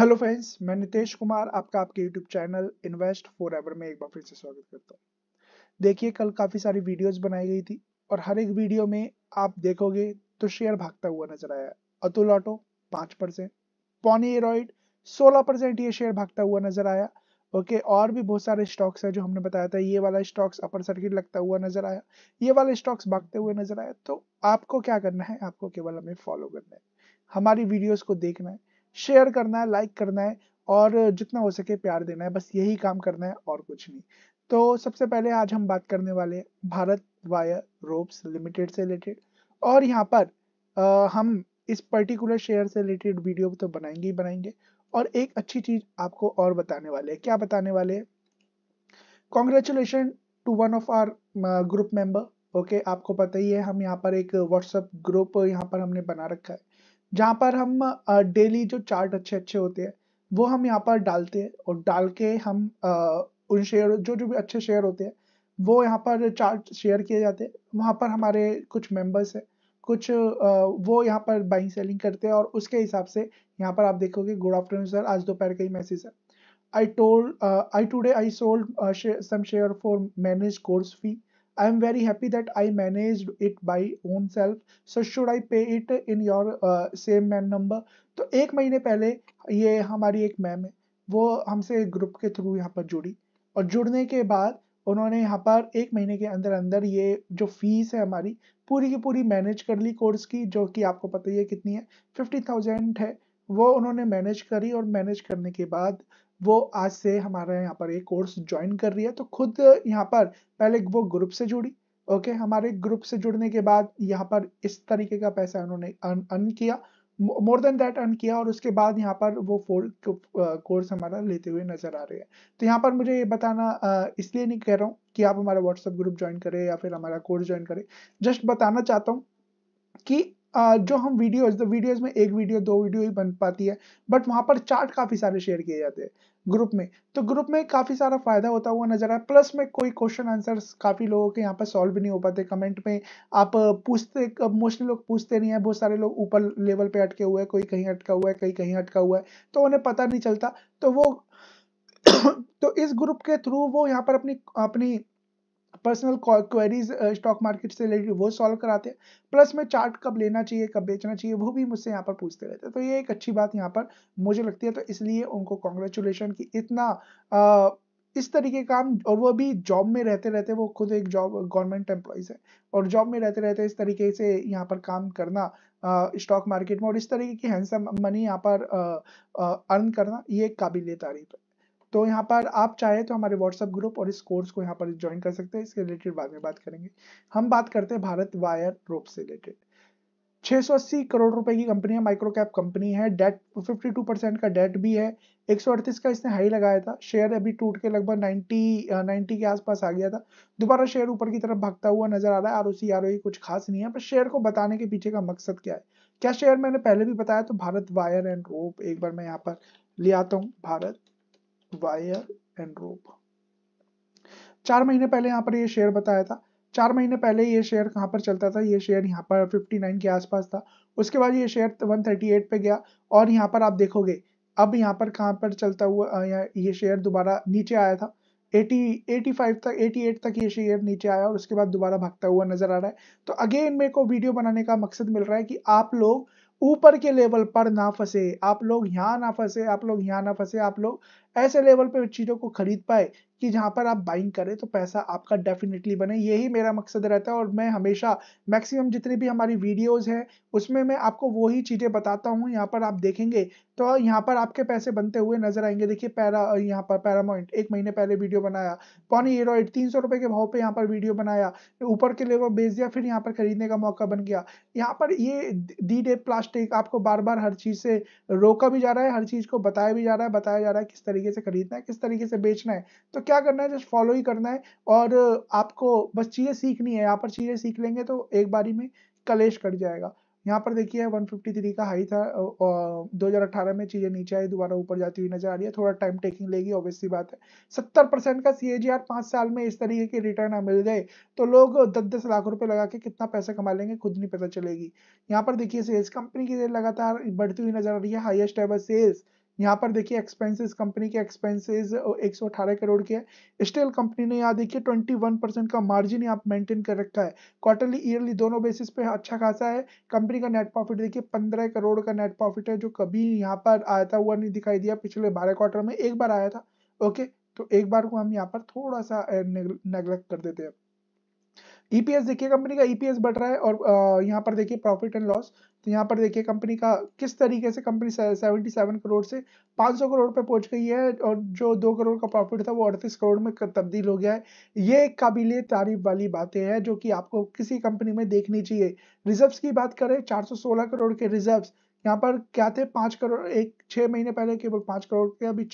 Hello friends मैं नितेश कुमार आपका आपके YouTube channel invest forever में एक बार फिर से स्वागत करता हूँ देखिए कल काफ़ी सारी वीडियोस बनाई गई थी और हर एक वीडियो में आप देखोगे तो शेयर भागता हुआ नजर आया अतुल ऑटो पांच परसेंट पॉनी एरोड सोलह परसेंट ये शेयर भागता हुआ नजर आया ओके और भी बहुत सारे स्टॉक्स हैं जो हमने बताया था ये वाला स्टॉक्स अपर सर्किट लगता हुआ नजर आया ये वाला स्टॉक्स भागते हुए नजर आया तो आपको क्या करना है आपको केवल हमें फॉलो करना है हमारी वीडियोस को देखना है शेयर करना है लाइक करना है और जितना हो सके प्यार देना है बस यही काम करना है और कुछ नहीं तो सबसे पहले आज हम बात करने वाले भारत वायर रोप्स लिमिटेड से रिलेटेड और यहाँ पर आ, हम इस पर्टिकुलर शेयर से रिलेटेड वीडियो तो बनाएंगे ही बनाएंगे और एक अच्छी चीज आपको और बताने वाले क्या बताने वाले congratulation to one of our group member okay आपको पता ही है हम यहाँ पर एक व्हाट्सएप ग्रुप यहाँ पर हमने बना रखा है जहाँ पर हम डेली जो चार्ट अच्छे अच्छे होते हैं वो हम यहाँ पर डालते हैं और डाल के हम उन शेयर जो जो भी अच्छे शेयर होते हैं वो यहाँ पर चार्ट शेयर किए जाते हैं वहाँ पर हमारे कुछ मेंबर्स हैं कुछ वो यहाँ पर बाइंग सेलिंग करते हैं और उसके हिसाब से यहाँ पर आप देखोगे गुड आफ्टरनून सर आज दोपहर का ही मैसेज है I told I today I sold some share for manage course fee I am very happy that I managed it by own self. So should I pay it in your uh, same man number? तो एक महीने पहले ये हमारी एक ma'am है वो हमसे ग्रुप के थ्रू यहाँ पर जुड़ी और जुड़ने के बाद उन्होंने यहाँ पर एक महीने के अंदर अंदर ये जो फीस है हमारी पूरी की पूरी मैनेज कर ली कोर्स की जो कि आपको पता ही है कितनी है फिफ्टी थाउजेंड है वो उन्होंने मैनेज करी और मैनेज करने के बाद वो आज से हमारे यहाँ पर एक कोर्स ज्वाइन कर रही है तो खुद यहाँ पर पहले वो ग्रुप से जुड़ी ओके हमारे ग्रुप से जुड़ने के बाद यहाँ पर इस तरीके का पैसा उन्होंने अर्न किया मोर देन दैट अर्न किया और उसके बाद यहाँ पर वो फोर कोर्स हमारा लेते हुए नजर आ रहे हैं तो यहाँ पर मुझे ये बताना इसलिए नहीं कह रहा हूँ कि आप हमारा व्हाट्सएप ग्रुप ज्वाइन करें या फिर हमारा कोर्स ज्वाइन करें जस्ट बताना चाहता हूँ कि जो हम वीडियोज तो वीडियोज में एक वीडियो दो वीडियो ही बन पाती है बट वहाँ पर चार्ट काफ़ी सारे शेयर किए जाते हैं ग्रुप में तो ग्रुप में काफ़ी सारा फायदा होता हुआ नजर आया प्लस में कोई क्वेश्चन आंसर्स काफ़ी लोगों के यहाँ पर सॉल्व भी नहीं हो पाते कमेंट में आप पूछते मोस्टली लोग पूछते नहीं है बहुत सारे लोग ऊपर लेवल पे अटके हुए हैं कोई कहीं अटका हुआ है कहीं कहीं अटका हुआ है तो उन्हें पता नहीं चलता तो वो तो इस ग्रुप के थ्रू वो यहाँ पर अपनी अपनी पर्सनल क्वेरीज स्टॉक मार्केट से रिलेटेड वो सॉल्व कराते हैं प्लस में चार्ट कब लेना चाहिए कब बेचना चाहिए वो भी मुझसे यहाँ पर पूछते रहते हैं तो ये एक अच्छी बात यहाँ पर मुझे लगती है तो इसलिए उनको कॉन्ग्रेचुलेशन की इतना आ, इस तरीके काम और वो भी जॉब में रहते रहते वो खुद एक जॉब गवर्नमेंट एम्प्लॉयज़ है और जॉब में रहते रहते इस तरीके से यहाँ पर काम करना स्टॉक मार्केट में और इस तरीके की हैंडसम मनी यहाँ पर अर्न करना ये काबिल तारीफ है तो यहाँ पर आप चाहे तो हमारे व्हाट्सएप ग्रुप और इस कोर्स को यहाँ पर ज्वाइन कर सकते हैं इसके रिलेटेड बाद में बात करेंगे हम बात करते हैं भारत वायर रोप से रिलेटेड 680 करोड़ रुपए की कंपनी है माइक्रो कैप कंपनी है डेट 52 परसेंट का डेट भी है एक का इसने हाई लगाया था शेयर अभी टूट के लगभग 90 90 के आसपास आ गया था दोबारा शेयर ऊपर की तरफ भागता हुआ नजर आ रहा है आरओसी आरओई e कुछ खास नहीं है पर शेयर को बताने के पीछे का मकसद क्या है क्या शेयर मैंने पहले भी बताया तो भारत वायर एंड रोप एक बार मैं यहाँ पर ले आता हूँ भारत वायर एंड रोप चार महीने पहले यहाँ पर ये शेयर बताया था चार महीने पहले ये शेयर कहाँ पर चलता था ये शेयर यहाँ पर 59 के आसपास था उसके बाद ये शेयर 138 पे गया और यहाँ पर आप देखोगे अब यहाँ पर कहाँ पर चलता हुआ या ये शेयर दोबारा नीचे आया था 80 85 तक 88 तक ये शेयर नीचे आया और उसके बाद दोबारा भागता हुआ नजर आ रहा है तो अगेन मेरे को वीडियो बनाने का मकसद मिल रहा है कि आप लोग ऊपर के लेवल पर ना फंसे आप लोग यहाँ ना फंसे आप लोग यहाँ ना फंसे आप लोग ऐसे लेवल पे चीज़ों को खरीद पाए कि जहां पर आप बाइंग करें तो पैसा आपका डेफिनेटली बने यही मेरा मकसद रहता है और मैं हमेशा मैक्सिमम जितनी भी हमारी वीडियोस हैं उसमें मैं आपको वही चीज़ें बताता हूँ यहाँ पर आप देखेंगे तो यहाँ पर आपके पैसे बनते हुए नजर आएंगे देखिए पैरा यहाँ पर पैरामोइंट एक महीने पहले वीडियो बनाया पॉनी एरोइड तीन सौ रुपए के भाव पे यहाँ पर वीडियो बनाया ऊपर के लेवल बेच दिया फिर यहाँ पर खरीदने का मौका बन गया यहाँ पर ये डी डे प्लास्टिक आपको बार बार हर चीज़ से रोका भी जा रहा है हर चीज़ को बताया भी जा रहा है बताया जा रहा है किस तरीके तरीके से खरीदना है किस तरीके से बेचना है तो क्या करना है जस्ट फॉलो ही करना है और आपको बस चीज़ें सीखनी है यहाँ पर चीज़ें सीख लेंगे तो एक बारी में कलेश कट जाएगा यहाँ पर देखिए 153 का हाई था और 2018 में चीज़ें नीचे आई दोबारा ऊपर जाती हुई नजर आ रही है थोड़ा टाइम टेकिंग लेगी ऑब्वियसली बात है 70 परसेंट का सी पाँच साल में इस तरीके के रिटर्न मिल गए तो लोग दस दस लाख रुपए लगा के कितना पैसा कमा लेंगे खुद नहीं पता चलेगी यहाँ पर देखिए सेल्स कंपनी की लगातार बढ़ती हुई नजर आ रही है हाइएस्ट एवर सेल्स यहाँ पर देखिए एक्सपेंसेस कंपनी के एक्सपेंसेस 118 करोड़ के है स्टील कंपनी ने यहाँ देखिए 21 परसेंट का मार्जिन यहाँ मेंटेन कर रखा है क्वार्टरली ईयरली दोनों बेसिस पे अच्छा खासा है कंपनी का नेट प्रॉफिट देखिए 15 करोड़ का नेट प्रॉफिट है जो कभी यहाँ पर था हुआ नहीं दिखाई दिया पिछले बारह क्वार्टर में एक बार आया था ओके तो एक बार को हम यहाँ पर थोड़ा सा नेग्लेक्ट कर देते हैं ईपीएस e देखिए कंपनी का ईपीएस e बढ़ रहा है और यहाँ पर देखिए प्रॉफिट एंड लॉस तो यहाँ पर देखिए कंपनी का किस तरीके से कंपनी सेवेंटी सेवन करोड़ से पाँच सौ करोड़ पे पहुँच गई है और जो दो करोड़ का प्रॉफिट था वो अड़तीस करोड़ में तब्दील हो गया है ये एक काबिल तारीफ वाली बातें हैं जो कि आपको किसी कंपनी में देखनी चाहिए रिजर्व्स की बात करें चार सौ सोलह करोड़ के रिजर्व्स यहाँ पर क्या थे पाँच करोड़ एक छः महीने पहले केवल पाँच करोड़ के अभी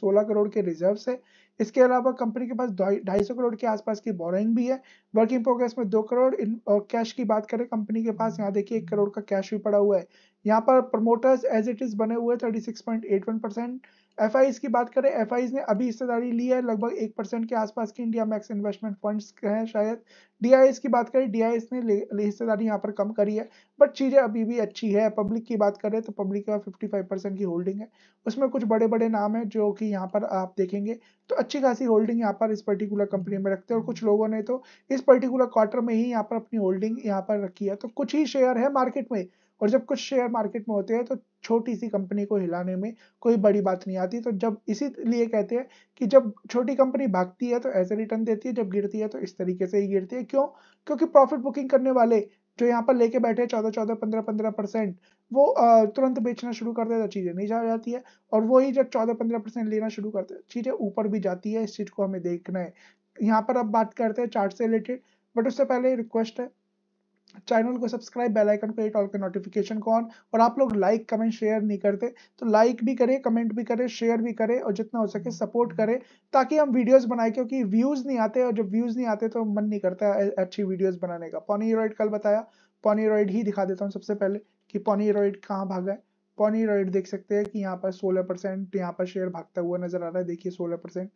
सोलह करोड़ के रिजर्व्स है इसके अलावा कंपनी के पास ढाई सौ करोड़ के आसपास की बोरिंग भी है वर्किंग प्रोग्रेस में दो करोड़ इन और कैश की बात करें कंपनी के पास यहाँ देखिए एक करोड़ का कैश भी पड़ा हुआ है यहाँ पर प्रमोटर्स एज इट इज बने हुए thirty six point eight one percent F की बात करें एफ ने अभी हिस्सेदारी ली है लगभग एक परसेंट के आसपास की इंडिया मैक्स इन्वेस्टमेंट फंड्स हैं शायद डी की बात करें डी ने हिस्सेदारी यहाँ पर कम करी है बट चीज़ें अभी भी अच्छी है पब्लिक की बात करें तो पब्लिक का फिफ्टी फाइव परसेंट की होल्डिंग है उसमें कुछ बड़े बड़े नाम हैं जो कि यहाँ पर आप देखेंगे तो अच्छी खासी होल्डिंग यहाँ पर इस पर्टिकुलर कंपनी में रखते हैं और कुछ लोगों ने तो इस पर्टिकुलर क्वार्टर में ही यहाँ पर अपनी होल्डिंग यहाँ पर रखी है तो कुछ ही शेयर है मार्केट में और जब कुछ शेयर मार्केट में होते हैं तो छोटी सी कंपनी को हिलाने में कोई बड़ी बात नहीं आती तो जब इसीलिए कहते हैं कि जब छोटी कंपनी भागती है तो ऐसे रिटर्न देती है जब गिरती है तो इस तरीके से ही गिरती है क्यों क्योंकि प्रॉफिट बुकिंग करने वाले जो यहाँ पर लेके बैठे चौदह चौदह पंद्रह पंद्रह परसेंट वो तुरंत बेचना शुरू कर देता चीज़ें नहीं जा जाती है और वही जब चौदह पंद्रह परसेंट लेना शुरू करते चीज़ें ऊपर भी जाती है इस चीज़ को हमें देखना है यहाँ पर अब बात करते हैं चार्ट से रिलेटेड बट उससे पहले रिक्वेस्ट है चैनल को सब्सक्राइब बेल आइकन को ऑल नोटिफिकेशन को ऑन और आप लोग लाइक कमेंट शेयर नहीं करते तो लाइक भी करें कमेंट भी करें शेयर भी करें और जितना हो सके सपोर्ट करें ताकि हम वीडियोस बनाए क्योंकि व्यूज़ नहीं आते और जब व्यूज़ नहीं आते तो मन नहीं करता अच्छी वीडियोज़ बनाने का पोनीरोइड कल बताया पोनीरोइड ही दिखा देता हूँ सबसे पहले कि पोनीरोइड कहाँ भागा है पोनीरोइड देख सकते हैं कि यहाँ पर सोलह परसेंट यहाँ पर शेयर भागता हुआ नज़र आ रहा है देखिए सोलह परसेंट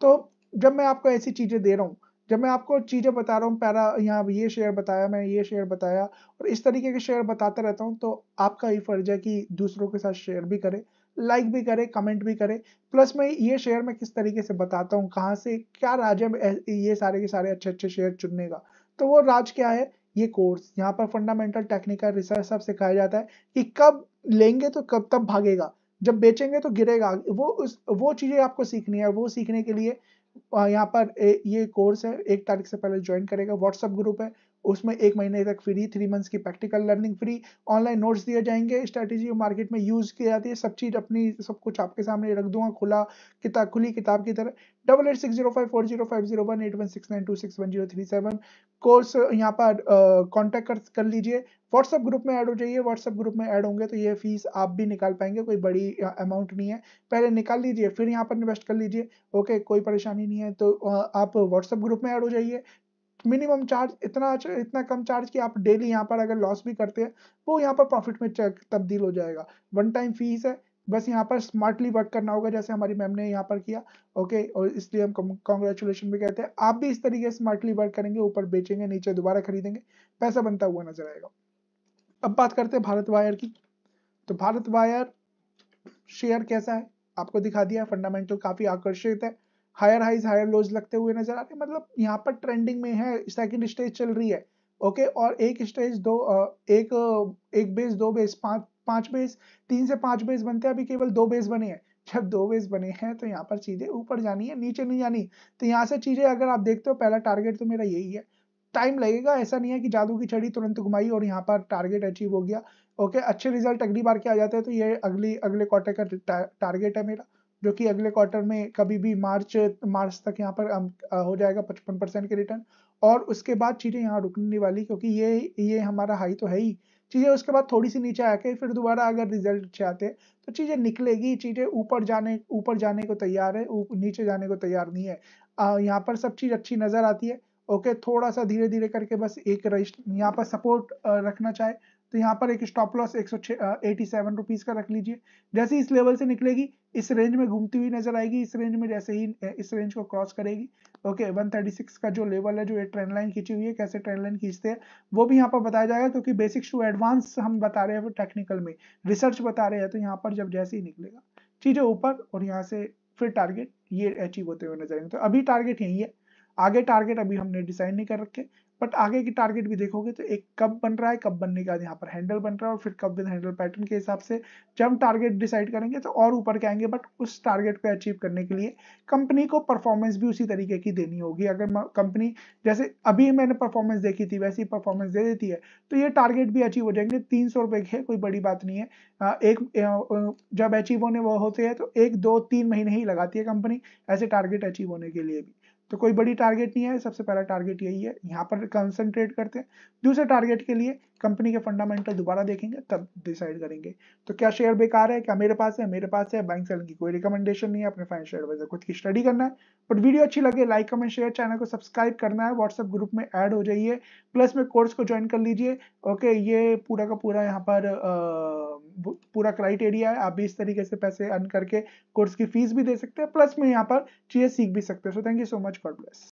तो जब मैं आपको ऐसी चीज़ें दे रहा हूँ जब मैं आपको चीज़ें बता रहा हूँ पैरा यहाँ ये शेयर बताया मैं ये शेयर बताया और इस तरीके के शेयर बताता रहता हूँ तो आपका ही फर्ज है कि दूसरों के साथ शेयर भी करें लाइक भी करें कमेंट भी करें प्लस मैं ये शेयर मैं किस तरीके से बताता हूँ कहाँ से क्या राज है ये सारे के सारे अच्छे अच्छे शेयर चुनने का तो वो राज क्या है ये कोर्स यहाँ पर फंडामेंटल टेक्निकल रिसर्च सब सिखाया जाता है कि कब लेंगे तो कब तब भागेगा जब बेचेंगे तो गिरेगा वो उस वो चीज़ें आपको सीखनी है वो सीखने के लिए यहाँ पर ये कोर्स है एक तारीख से पहले ज्वाइन करेगा व्हाट्सएप ग्रुप है उसमें एक महीने तक फ्री थ्री मंथ्स की practical learning free online notes दिए जाएंगे स्ट्रैटेजी मार्केट में यूज़ की जाती है सब चीज़ अपनी सब कुछ आपके सामने रख दूंगा खुला किताब खुली किताब की तरह double eight six zero five four zero five zero one eight one six nine two six one zero three seven course यहाँ पर कॉन्टैक्ट uh, कर कर लीजिए व्हाट्सअप ग्रुप में ऐड हो जाइए व्हाट्सअप ग्रुप में ऐड होंगे तो ये फीस आप भी निकाल पाएंगे कोई बड़ी अमाउंट uh, नहीं है पहले निकाल लीजिए फिर यहाँ पर इन्वेस्ट कर लीजिए ओके कोई परेशानी नहीं है तो uh, आप व्हाट्सअप ग्रुप में ऐड हो जाइए मिनिमम चार्ज इतना इतना कम चार्ज कि आप डेली यहाँ पर अगर लॉस भी करते हैं वो यहाँ पर प्रॉफिट में तब्दील हो जाएगा वन टाइम फीस है बस यहाँ पर स्मार्टली वर्क करना होगा जैसे हमारी मैम ने यहाँ पर किया ओके और इसलिए हम कॉन्ग्रेचुलेशन भी कहते हैं आप भी इस तरीके से स्मार्टली वर्क करेंगे ऊपर बेचेंगे नीचे दोबारा खरीदेंगे पैसा बनता हुआ नजर आएगा अब बात करते हैं भारत वायर की तो भारत वायर शेयर कैसा है आपको दिखा दिया फंडामेंटल काफी आकर्षित है हायर हाइज हायर लोज लगते हुए नजर आ रहे हैं मतलब यहाँ पर ट्रेंडिंग में है सेकेंड स्टेज चल रही है ओके और एक स्टेज दो एक एक बेस दो बेस पांच पांच बेस तीन से पांच बेस बनते हैं अभी केवल दो बेस बने हैं जब दो बेस बने हैं तो यहाँ पर चीजें ऊपर जानी है नीचे नहीं जानी तो यहाँ से चीजें अगर आप देखते हो पहला टारगेट तो मेरा यही है टाइम लगेगा ऐसा नहीं है कि जादू की छड़ी तुरंत घुमाई और यहाँ पर टारगेट अचीव हो गया ओके अच्छे रिजल्ट अगली बार के आ जाते हैं तो ये अगली अगले क्वार्टर का टारगेट है मेरा जो कि अगले क्वार्टर में कभी भी मार्च मार्च तक यहाँ पर हो जाएगा पचपन परसेंट के रिटर्न और उसके बाद चीज़ें यहाँ रुकने नहीं वाली क्योंकि ये ये हमारा हाई तो है ही चीज़ें उसके बाद थोड़ी सी नीचे आके फिर दोबारा अगर रिजल्ट अच्छे आते तो चीज़ें निकलेगी चीज़ें ऊपर जाने ऊपर जाने को तैयार है नीचे जाने को तैयार नहीं है यहाँ पर सब चीज़ अच्छी नज़र आती है ओके थोड़ा सा धीरे धीरे करके बस एक रजिस्ट यहाँ पर सपोर्ट रखना चाहे तो यहाँ पर एक स्टॉप लॉस एक सौ का रख लीजिए जैसे इस लेवल से निकलेगी इस रेंज में घूमती हुई नजर आएगी इस रेंज में जैसे ही इस रेंज को क्रॉस करेगी ओके okay, 136 का जो लेवल है जो ये ट्रेंड लाइन खींची हुई है कैसे ट्रेंड लाइन खींचते हैं वो भी यहाँ पर बताया जाएगा क्योंकि बेसिक्स टू एडवांस हम बता रहे हैं टेक्निकल में रिसर्च बता रहे हैं तो यहाँ पर जब जैसे ही निकलेगा चीज़ें ऊपर और यहाँ से फिर टारगेट ये अचीव होते हुए नजर आएंगे तो अभी टारगेट यही है आगे टारगेट अभी हमने डिसाइड नहीं कर रखे बट आगे की टारगेट भी देखोगे तो एक कब बन रहा है कब बनने के बाद यहाँ पर हैंडल बन रहा है और फिर कब विद हैंडल पैटर्न के हिसाब से जब हम टारगेट डिसाइड करेंगे तो और ऊपर के आएंगे बट उस टारगेट को अचीव करने के लिए कंपनी को परफॉर्मेंस भी उसी तरीके की देनी होगी अगर कंपनी जैसे अभी मैंने परफॉर्मेंस देखी थी वैसी परफॉर्मेंस दे देती है तो ये टारगेट भी अचीव हो जाएंगे तीन सौ रुपये के कोई बड़ी बात नहीं है एक जब अचीव होने वो होते हैं तो एक दो तीन महीने ही लगाती है कंपनी ऐसे टारगेट अचीव होने के लिए भी तो कोई बड़ी टारगेट नहीं है सबसे पहला टारगेट यही है यहाँ पर कंसंट्रेट करते हैं दूसरे टारगेट के लिए कंपनी के फंडामेंटल दोबारा देखेंगे तब डिसाइड करेंगे तो क्या शेयर बेकार है क्या मेरे पास है मेरे पास है बैंक सेलिंग की कोई रिकमेंडेशन नहीं है अपने फाइनेंशियल एडवाइजर खुद की स्टडी करना है बट वीडियो अच्छी लगे लाइक कमेंट शेयर चैनल को सब्सक्राइब करना है व्हाट्सअप ग्रुप में एड हो जाइए प्लस में कोर्स को ज्वाइन कर लीजिए ओके ये पूरा का पूरा यहाँ पर पूरा क्राइटेरिया है आप भी इस तरीके से पैसे अर्न करके कोर्स की फीस भी दे सकते हैं प्लस में यहाँ पर चीज़ें सीख भी सकते हैं so thank you so much God bless.